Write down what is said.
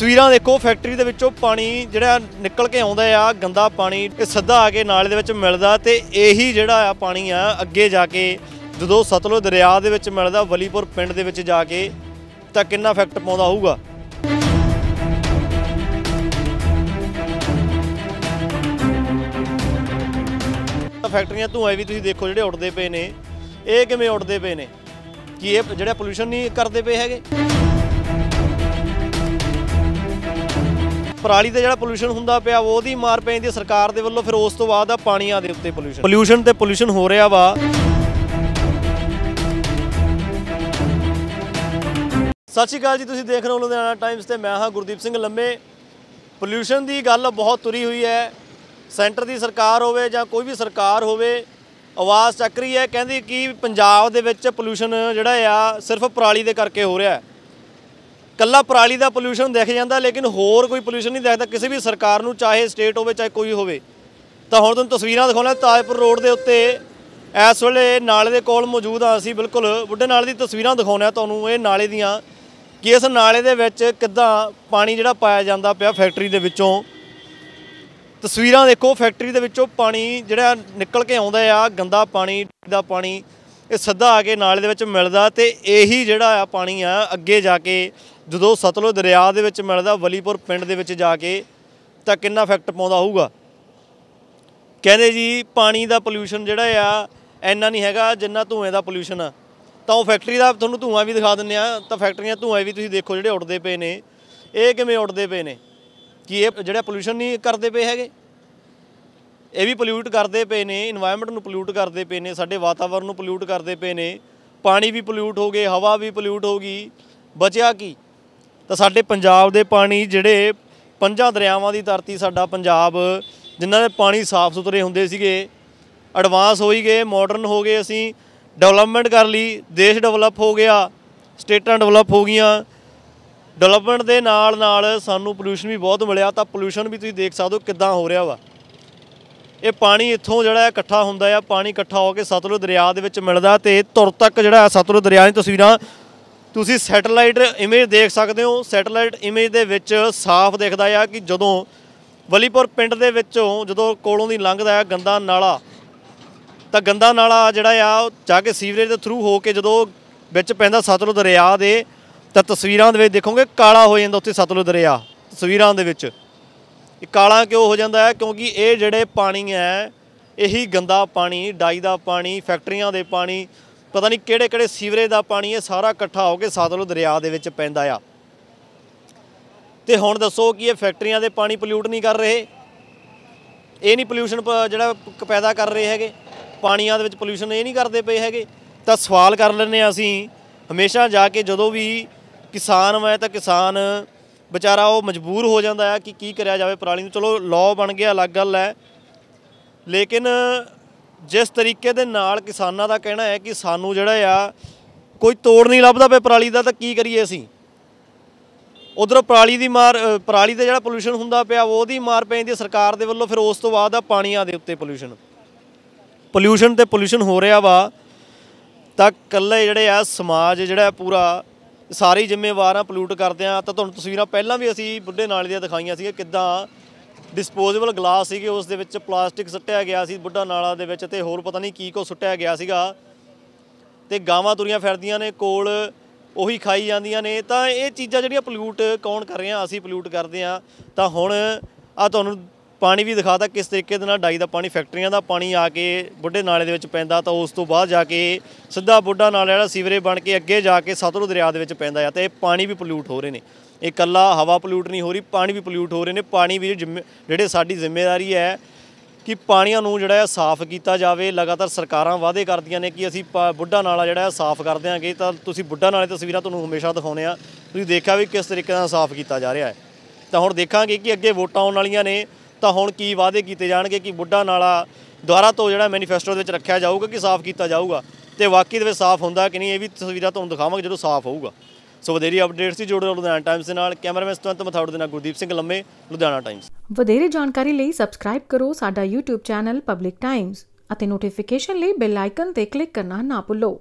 ਤਸਵੀਰਾਂ ਦੇਖੋ ਫੈਕਟਰੀ ਦੇ ਵਿੱਚੋਂ ਪਾਣੀ ਜਿਹੜਾ ਨਿਕਲ ਕੇ ਆਉਂਦਾ ਆ ਗੰਦਾ ਪਾਣੀ ਇਹ ਸਿੱਧਾ ਆ ਕੇ ਨਾਲੇ ਦੇ ਵਿੱਚ ਮਿਲਦਾ ਤੇ ਇਹੀ ਜਿਹੜਾ ਆ ਪਾਣੀ ਆ ਅੱਗੇ ਜਾ ਕੇ ਜਦੋਂ ਸਤਲੁਜ ਦਰਿਆ ਦੇ ਵਿੱਚ ਮਿਲਦਾ ਵਲੀਪੁਰ ਪਿੰਡ ਦੇ ਵਿੱਚ ਜਾ ਕੇ ਤਾਂ ਕਿੰਨਾ ਇਫੈਕਟ ਪਾਉਂਦਾ ਹੋਊਗਾ ਫੈਕਟਰੀਆਂ ਧੂਆਂ ਵੀ ਤੁਸੀਂ ਦੇਖੋ ਜਿਹੜੇ ਉੱਡਦੇ ਪਏ ਨੇ ਇਹ ਕਿਵੇਂ ਉੱਡਦੇ ਪਏ ਨੇ ਕਿ ਇਹ ਜਿਹੜਾ ਪੋਲੂਸ਼ਨ ਨਹੀਂ ਕਰਦੇ ਪਏ ਹੈਗੇ ਪਰਾਲੀ ਦਾ ਜਿਹੜਾ ਪੋਲੂਸ਼ਨ ਹੁੰਦਾ ਪਿਆ ਉਹਦੀ ਮਾਰ ਪੈਂਦੀ ਸਰਕਾਰ ਦੇ ਵੱਲੋਂ ਫਿਰ ਉਸ ਤੋਂ ਬਾਅਦ ਆ ਪਾਣੀਆਂ ਦੇ ਉੱਤੇ ਪੋਲੂਸ਼ਨ ਪੋਲੂਸ਼ਨ ਤੇ ਪੋਲੂਸ਼ਨ ਹੋ ਰਿਹਾ ਵਾ ਸਤਿ ਸ਼੍ਰੀ ਅਕਾਲ ਜੀ ਤੁਸੀਂ ਦੇਖ ਰਹੇ ਹੋ ਲੁਧਿਆਣਾ ਟਾਈਮਸ ਤੇ ਮੈਂ ਹਾਂ ਗੁਰਦੀਪ ਸਿੰਘ ਲੰਮੇ ਪੋਲੂਸ਼ਨ ਦੀ ਗੱਲ ਬਹੁਤ ਤੁਰੀ ਹੋਈ ਹੈ ਸੈਂਟਰ ਦੀ ਸਰਕਾਰ ਹੋਵੇ ਜਾਂ ਕੋਈ ਵੀ ਸਰਕਾਰ ਹੋਵੇ ਆਵਾਜ਼ ਚੱਕ ਰਹੀ ਹੈ ਕਹਿੰਦੀ ਕਿ ਪੰਜਾਬ ਦੇ ਵਿੱਚ ਪੋਲੂਸ਼ਨ ਜਿਹੜਾ ਆ ਸਿਰਫ ਪਰਾਲੀ ਦੇ ਕਰਕੇ ਹੋ ਰਿਹਾ ਹੈ ਕੱਲਾ ਪਰਾਲੀ ਦਾ ਪੋਲੂਸ਼ਨ ਦੇਖ ਜਾਂਦਾ ਲੇਕਿਨ ਹੋਰ ਕੋਈ ਪੋਲੂਸ਼ਨ ਨਹੀਂ ਦੇਖਦਾ ਕਿਸੇ ਵੀ ਸਰਕਾਰ ਨੂੰ ਚਾਹੇ ਸਟੇਟ ਹੋਵੇ ਚਾਹੇ ਕੋਈ ਹੋਵੇ ਤਾਂ ਹੁਣ ਤੁਹਾਨੂੰ ਤਸਵੀਰਾਂ ਦਿਖਾਉਣਾ ਤਾਜਪੁਰ ਰੋਡ ਦੇ ਉੱਤੇ ਇਸ ਵੇਲੇ ਨਾਲੇ ਦੇ ਕੋਲ ਮੌਜੂਦ ਆ ਅਸੀਂ ਬਿਲਕੁਲ ਬੁੱਢੇ ਨਾਲੇ ਦੀ ਤਸਵੀਰਾਂ ਦਿਖਾਉਣਾ ਤੁਹਾਨੂੰ ਇਹ ਨਾਲੇ ਦੀਆਂ ਕਿ ਇਸ ਨਾਲੇ ਦੇ ਵਿੱਚ ਕਿੱਦਾਂ ਪਾਣੀ ਜਿਹੜਾ ਪਾਇਆ ਜਾਂਦਾ ਪਿਆ ਫੈਕਟਰੀ ਦੇ ਵਿੱਚੋਂ ਤਸਵੀਰਾਂ ਦੇਖੋ ਫੈਕਟਰੀ ਦੇ ਵਿੱਚੋਂ ਪਾਣੀ ਜਿਹੜਾ ਨਿਕਲ ਕੇ ਆਉਂਦਾ ਆ ਗੰਦਾ ਪਾਣੀ ਦਾ ਪਾਣੀ ਇਹ ਸਿੱਧਾ ਆ ਕੇ ਨਾਲੇ ਦੇ ਵਿੱਚ ਮਿਲਦਾ ਤੇ ਇਹੀ ਜਿਹੜਾ ਆ ਪਾਣੀ ਆ ਅੱਗੇ ਜਾ ਕੇ ਜਦੋਂ ਸਤਲੁਜ ਦਰਿਆ ਦੇ ਵਿੱਚ ਮਿਲਦਾ ਵਲੀਪੁਰ ਪਿੰਡ ਦੇ ਵਿੱਚ ਜਾ ਕੇ ਤਾਂ ਕਿੰਨਾ ਇਫੈਕਟ ਪਾਉਂਦਾ ਹੋਊਗਾ ਕਹਿੰਦੇ ਜੀ ਪਾਣੀ ਦਾ ਪੋਲੂਸ਼ਨ ਜਿਹੜਾ ਆ ਐਨਾ ਨਹੀਂ ਹੈਗਾ ਜਿੰਨਾ ਧੂਏ ਦਾ ਪੋਲੂਸ਼ਨ ਆ ਤਾਂ ਉਹ ਫੈਕਟਰੀ ਦਾ ਤੁਹਾਨੂੰ ਧੂਆਂ ਵੀ ਦਿਖਾ ਦਿੰਨੇ ਆ ਤਾਂ ਫੈਕਟਰੀਆਂ ਧੂਏ ਵੀ ਤੁਸੀਂ ਦੇਖੋ ਜਿਹੜੇ ਉੱਡਦੇ ਪਏ ਨੇ ਇਹ ਕਿਵੇਂ ਉੱਡਦੇ ਪਏ ਨੇ ਕਿ ਇਹ ਜਿਹੜਾ ਪੋਲੂਸ਼ਨ ਨਹੀਂ ਕਰਦੇ ਪਏ ਹੈਗੇ ਇਹ ਵੀ ਪੋਲੂਟ ਕਰਦੇ ਪਏ ਨੇ এনवायरमेंट ਨੂੰ ਪੋਲੂਟ ਕਰਦੇ ਪਏ ਨੇ ਸਾਡੇ ਵਾਤਾਵਰਣ ਨੂੰ ਪੋਲੂਟ ਕਰਦੇ ਪਏ ਨੇ ਪਾਣੀ ਵੀ ਪੋਲੂਟ ਹੋ ਗਏ ਹਵਾ ਵੀ ਪੋਲੂਟ ਹੋ ਗਈ ਬਚਿਆ ਕੀ ਤਾਂ ਸਾਡੇ ਪੰਜਾਬ ਦੇ ਪਾਣੀ ਜਿਹੜੇ ਪੰਜਾਂ ਦਰਿਆਵਾਂ ਦੀ ਧਰਤੀ ਸਾਡਾ ਪੰਜਾਬ ਜਿਨ੍ਹਾਂ ਦੇ ਪਾਣੀ ਸਾਫ਼ ਸੁਥਰੇ ਹੁੰਦੇ ਸੀਗੇ ਐਡਵਾਂਸ ਹੋਈ ਗਏ ਮਾਡਰਨ ਹੋ ਗਏ ਅਸੀਂ ਡਵੈਲਪਮੈਂਟ ਕਰ ਲਈ ਦੇਸ਼ ਡਵੈਲਪ ਹੋ ਗਿਆ ਸਟੇਟਾਂ ਡਵੈਲਪ ਹੋ ਗਈਆਂ ਡਵੈਲਪਮੈਂਟ ਦੇ ਨਾਲ ਨਾਲ ਸਾਨੂੰ ਪੋਲੂਸ਼ਨ ਵੀ ਬਹੁਤ ਮਿਲਿਆ ਤਾਂ ਪੋਲੂਸ਼ਨ ਵੀ ਤੁਸੀਂ ਦੇਖ ਸਕਦੇ ਹੋ ਕਿੱਦਾਂ ਹੋ ਰਿਹਾ ਵਾ ਇਹ ਪਾਣੀ ਇੱਥੋਂ ਜਿਹੜਾ ਇਕੱਠਾ ਹੁੰਦਾ ਆ ਪਾਣੀ ਇਕੱਠਾ ਹੋ ਕੇ ਸਤਲੁਜ ਦਰਿਆ ਦੇ ਵਿੱਚ ਮਿਲਦਾ ਤੇ ਤੁਰ ਤੱਕ ਜਿਹੜਾ ਸਤਲੁਜ ਦਰਿਆ ਦੀ ਤਸਵੀਰਾਂ ਤੁਸੀਂ ਸੈਟੇਲਾਈਟ ਇਮੇਜ ਦੇਖ ਸਕਦੇ ਹੋ ਸੈਟੇਲਾਈਟ ਇਮੇਜ ਦੇ ਵਿੱਚ ਸਾਫ਼ ਦਿਖਦਾ ਆ ਕਿ ਜਦੋਂ ਵਲੀਪੁਰ ਪਿੰਡ ਦੇ ਵਿੱਚੋਂ ਜਦੋਂ ਕੋਲੋਂ ਦੀ ਲੰਘਦਾ ਆ ਗੰਦਾ ਨਾਲਾ ਤਾਂ ਗੰਦਾ ਨਾਲਾ ਜਿਹੜਾ ਆ ਉਹ ਜਾ ਕੇ ਸੀਵਰੇਜ ਦੇ ਥਰੂ ਹੋ ਕੇ ਜਦੋਂ ਵਿੱਚ ਪੈਂਦਾ ਸਤਲੁਜ ਦਰਿਆ ਦੇ ਤਾਂ ਤਸਵੀਰਾਂ ਦੇ ਵਿੱਚ ਦੇਖੋਗੇ ਕਾਲਾ ਹੋ ਜਾਂਦਾ ਉੱਥੇ ਸਤਲੁਜ ਦਰਿਆ ਤਸਵੀਰਾਂ ਦੇ ਵਿੱਚ ਇਹ ਕਾਲਾ ਕਿਉਂ ਹੋ ਜਾਂਦਾ ਹੈ ਕਿਉਂਕਿ ਇਹ ਜਿਹੜੇ ਪਾਣੀ ਹੈ ਇਹੀ ਗੰਦਾ ਪਾਣੀ ਡਾਈ ਦਾ ਪਾਣੀ ਫੈਕਟਰੀਆਂ ਦੇ ਪਾਣੀ ਪਤਾ ਨਹੀਂ ਕਿਹੜੇ ਕਿਹੜੇ ਸੀਵਰੇਜ ਦਾ ਪਾਣੀ ਇਹ ਸਾਰਾ ਇਕੱਠਾ ਹੋ ਕੇ ਸਤਲੁਜ ਦਰਿਆ ਦੇ ਵਿੱਚ ਪੈਂਦਾ ਆ ਤੇ ਹੁਣ ਦੱਸੋ ਕਿ ਇਹ ਫੈਕਟਰੀਆਂ ਦੇ ਪਾਣੀ ਪੋਲਿਊਟ ਨਹੀਂ ਕਰ ਰਹੇ ਇਹ ਨਹੀਂ ਪੋਲਿਊਸ਼ਨ ਜਿਹੜਾ ਪੈਦਾ ਕਰ ਰਹੇ ਹੈਗੇ ਪਾਣੀਆਂ ਦੇ ਵਿੱਚ ਪੋਲਿਊਸ਼ਨ ਇਹ ਨਹੀਂ ਕਰਦੇ ਪਏ ਹੈਗੇ ਤਾਂ ਸਵਾਲ ਕਰ ਲੈਣੇ ਆ ਅਸੀਂ ਹਮੇਸ਼ਾ ਜਾ ਕੇ ਜਦੋਂ ਵੀ ਕਿਸਾਨ ਮੈਂ ਤਾਂ ਕਿਸਾਨ ਵਿਚਾਰਾ ਉਹ ਮਜਬੂਰ ਹੋ ਜਾਂਦਾ ਆ ਕਿ ਕੀ ਕਰਿਆ ਜਾਵੇ ਪਰਾਲੀ ਨੂੰ ਚਲੋ ਲਾਅ ਬਣ ਗਿਆ ਅਲੱਗ ਗੱਲ ਹੈ ਲੇਕਿਨ ਜਿਸ ਤਰੀਕੇ ਦੇ ਨਾਲ ਕਿਸਾਨਾਂ ਦਾ ਕਹਿਣਾ ਹੈ ਕਿ ਸਾਨੂੰ ਜਿਹੜਾ ਆ ਕੋਈ ਤੋੜ ਨਹੀਂ ਲੱਭਦਾ ਪਏ ਪਰਾਲੀ ਦਾ ਤਾਂ ਕੀ ਕਰੀਏ ਅਸੀਂ ਉਧਰ ਪਰਾਲੀ ਦੀ ਮਾਰ ਪਰਾਲੀ ਦਾ ਜਿਹੜਾ ਪੋਲੂਸ਼ਨ ਹੁੰਦਾ ਪਿਆ ਉਹਦੀ ਮਾਰ ਪੈਂਦੀ ਸਰਕਾਰ ਦੇ ਵੱਲੋਂ ਫਿਰ ਉਸ ਤੋਂ ਬਾਅਦ ਆ ਪਾਣੀਆਂ ਦੇ ਉੱਤੇ ਪੋਲੂਸ਼ਨ ਪੋਲੂਸ਼ਨ ਤੇ ਪੋਲੂਸ਼ਨ ਹੋ ਰਿਹਾ ਵਾ ਤਾਂ ਕੱਲੇ ਜਿਹੜੇ ਆ ਸਮਾਜ ਜਿਹੜਾ ਪੂਰਾ ਸਾਰੀ ਆ ਪੋਲੂਟ ਕਰਦੇ ਆ ਤਾਂ ਤੁਹਾਨੂੰ ਤਸਵੀਰਾਂ ਪਹਿਲਾਂ ਵੀ ਅਸੀਂ ਬੁੱਢੇ ਨਾਲੇ ਦੀਆਂ ਦਿਖਾਈਆਂ ਸੀ ਕਿਦਾਂ ਡਿਸਪੋਜ਼ੇਬਲ ਗਲਾਸ ਸੀਗੇ ਉਸ ਦੇ ਵਿੱਚ ਪਲਾਸਟਿਕ ਸੁੱਟਿਆ ਗਿਆ ਸੀ ਬੁੱਢਾ ਨਾਲਾ ਦੇ ਵਿੱਚ ਤੇ ਹੋਰ ਪਤਾ ਨਹੀਂ ਕੀ ਕੋ ਸੁੱਟਿਆ ਗਿਆ ਸੀਗਾ ਤੇ ਗਾਵਾਂ ਤੁਰੀਆਂ ਫਿਰਦੀਆਂ ਨੇ ਕੋਲ ਉਹੀ ਖਾਈ ਜਾਂਦੀਆਂ ਨੇ ਤਾਂ ਇਹ ਚੀਜ਼ਾਂ ਜਿਹੜੀਆਂ ਪੋਲਿਊਟ ਕੌਣ ਕਰ ਰਿਹਾ ਅਸੀਂ ਪੋਲਿਊਟ ਕਰਦੇ ਆ ਤਾਂ ਹੁਣ ਆ ਤੁਹਾਨੂੰ ਪਾਣੀ ਵੀ ਦਿਖਾਤਾ ਕਿਸ ਤਰੀਕੇ ਦੇ ਨਾਲ ਡਾਈ ਦਾ ਪਾਣੀ ਫੈਕਟਰੀਆਂ ਦਾ ਪਾਣੀ ਆ ਕੇ ਬੁੱਢੇ ਨਾਲੇ ਦੇ ਵਿੱਚ ਪੈਂਦਾ ਤਾਂ ਉਸ ਤੋਂ ਬਾਅਦ ਜਾ ਕੇ ਸਿੱਧਾ ਬੁੱਢਾ ਨਾਲੇ ਵਾਲਾ ਸੀਵਰੇਜ ਬਣ ਕੇ ਅੱਗੇ ਜਾ ਕੇ ਸਤਲੁਜ ਦਰਿਆ ਦੇ ਵਿੱਚ ਪੈਂਦਾ ਆ ਤੇ ਇਹ ਪਾਣੀ ਵੀ ਪੋਲਿਊਟ ਹੋ ਰਹੇ ਨੇ ਇਕੱਲਾ ਹਵਾ ਪੋਲੂਟ ਨਹੀਂ ਹੋ ਰਹੀ ਪਾਣੀ ਵੀ ਪੋਲੂਟ ਹੋ ਰਹੇ ਨੇ ਪਾਣੀ ਵੀ ਜਿਹੜੇ ਸਾਡੀ ਜ਼ਿੰਮੇਵਾਰੀ ਹੈ ਕਿ ਪਾਣੀਆਂ ਨੂੰ ਜਿਹੜਾ ਹੈ ਸਾਫ਼ ਕੀਤਾ ਜਾਵੇ ਲਗਾਤਾਰ ਸਰਕਾਰਾਂ ਵਾਅਦੇ ਕਰਦੀਆਂ ਨੇ ਕਿ ਅਸੀਂ ਬੁੱਢਾ ਨਾਲਾ ਜਿਹੜਾ ਹੈ ਸਾਫ਼ ਕਰ ਦਿਆਂਗੇ ਤਾਂ ਤੁਸੀਂ ਬੁੱਢਾ ਨਾਲੇ ਤਸਵੀਰਾਂ ਤੁਹਾਨੂੰ ਹਮੇਸ਼ਾ ਦਿਖਾਉਨੇ ਆ ਤੁਸੀਂ ਦੇਖਿਆ ਵੀ ਕਿਸ ਤਰੀਕੇ ਨਾਲ ਸਾਫ਼ ਕੀਤਾ ਜਾ ਰਿਹਾ ਹੈ ਤਾਂ ਹੁਣ ਦੇਖਾਂਗੇ ਕਿ ਅੱਗੇ ਵੋਟਾਂ ਆਉਣ ਵਾਲੀਆਂ ਨੇ ਤਾਂ ਹੁਣ ਕੀ ਵਾਅਦੇ ਕੀਤੇ ਜਾਣਗੇ ਕਿ ਬੁੱਢਾ ਨਾਲਾ ਦੁਆਰਾ ਤੋਂ ਜਿਹੜਾ ਮੈਨੀਫੈਸਟੋ ਦੇ ਵਿੱਚ ਰੱਖਿਆ ਜਾਊਗਾ ਕਿ ਸਾਫ਼ ਕੀਤਾ ਜਾਊਗਾ ਤੇ ਵਾਕਈ ਦੇ ਵਿੱਚ ਸਾਫ਼ ਹੁੰਦਾ ਕਿ ਨਹੀਂ ਇਹ ਵੀ ਤਸਵੀਰਾਂ ਤੁਹਾਨੂੰ ਦਿਖਾਵਾਂਗੇ ਜਦੋਂ ਸਾਫ਼ ਹੋਊਗਾ ਸੋ ਵਧੇਰੀ ਅਪਡੇਟਸ ਦੀ ਜੁੜੇ ਰਹੋ ਲੁਧਿਆਣਾ ਟਾਈਮਸ ਦੇ ਨਾਲ ਕੈਮਰਾਮੈਨ ਸਤਵੰਤ ਮਥਾੜੂ ਦੇ ਨਾਲ ਗੁਰਦੀਪ ਸਿੰਘ ਲੰਮੇ ਲੁਧਿਆਣਾ ਟਾਈਮਸ ਵਧੇਰੀ ਜਾਣਕਾਰੀ ਲਈ ਸਬਸਕ੍ਰਾਈਬ ਕਰੋ ਸਾਡਾ YouTube ਚੈਨਲ ਪਬਲਿਕ ਟਾਈਮਸ ਅਤੇ ਨੋਟੀਫਿਕੇਸ਼ਨ ਲਈ ਬੈਲ ਆਈਕਨ ਤੇ ਕਲਿੱਕ ਕਰਨਾ ਨਾ ਭੁੱਲੋ